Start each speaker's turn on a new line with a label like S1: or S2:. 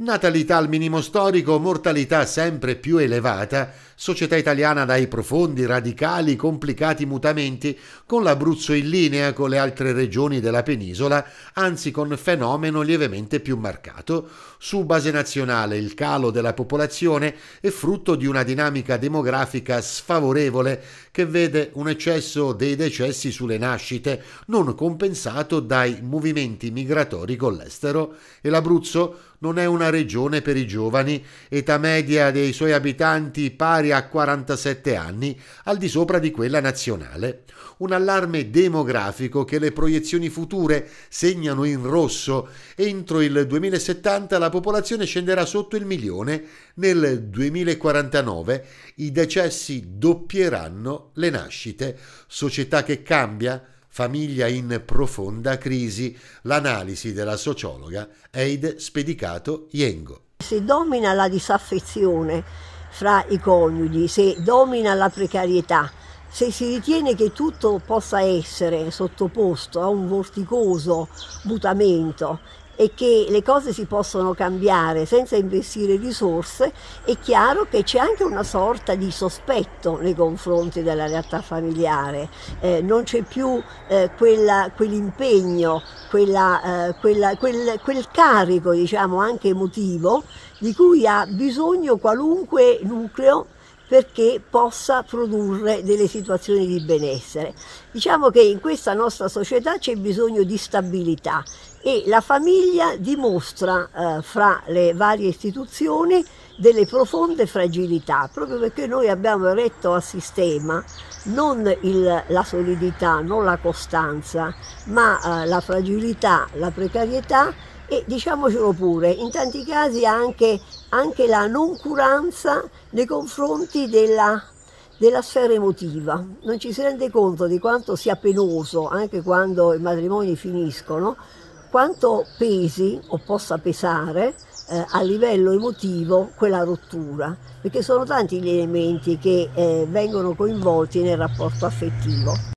S1: Natalità al minimo storico, mortalità sempre più elevata, società italiana dai profondi, radicali, complicati mutamenti, con l'Abruzzo in linea con le altre regioni della penisola, anzi con fenomeno lievemente più marcato, su base nazionale il calo della popolazione è frutto di una dinamica demografica sfavorevole che vede un eccesso dei decessi sulle nascite, non compensato dai movimenti migratori con l'estero, e l'Abruzzo non è una regione per i giovani, età media dei suoi abitanti pari a 47 anni, al di sopra di quella nazionale. Un allarme demografico che le proiezioni future segnano in rosso. Entro il 2070 la popolazione scenderà sotto il milione, nel 2049 i decessi doppieranno le nascite. Società che cambia, Famiglia in profonda crisi, l'analisi della sociologa Eid Spedicato Iengo.
S2: Si domina la disaffezione fra i coniugi, se domina la precarietà, se si ritiene che tutto possa essere sottoposto a un vorticoso mutamento e che le cose si possono cambiare senza investire risorse, è chiaro che c'è anche una sorta di sospetto nei confronti della realtà familiare, eh, non c'è più eh, quella, quell'impegno, quella, eh, quella, quel, quel, carico diciamo anche emotivo di cui ha bisogno qualunque nucleo perché possa produrre delle situazioni di benessere. Diciamo che in questa nostra società c'è bisogno di stabilità e la famiglia dimostra eh, fra le varie istituzioni delle profonde fragilità, proprio perché noi abbiamo eretto a sistema non il, la solidità, non la costanza, ma eh, la fragilità, la precarietà e diciamocelo pure, in tanti casi anche, anche la noncuranza nei confronti della della sfera emotiva. Non ci si rende conto di quanto sia penoso, anche quando i matrimoni finiscono, quanto pesi o possa pesare eh, a livello emotivo quella rottura, perché sono tanti gli elementi che eh, vengono coinvolti nel rapporto affettivo.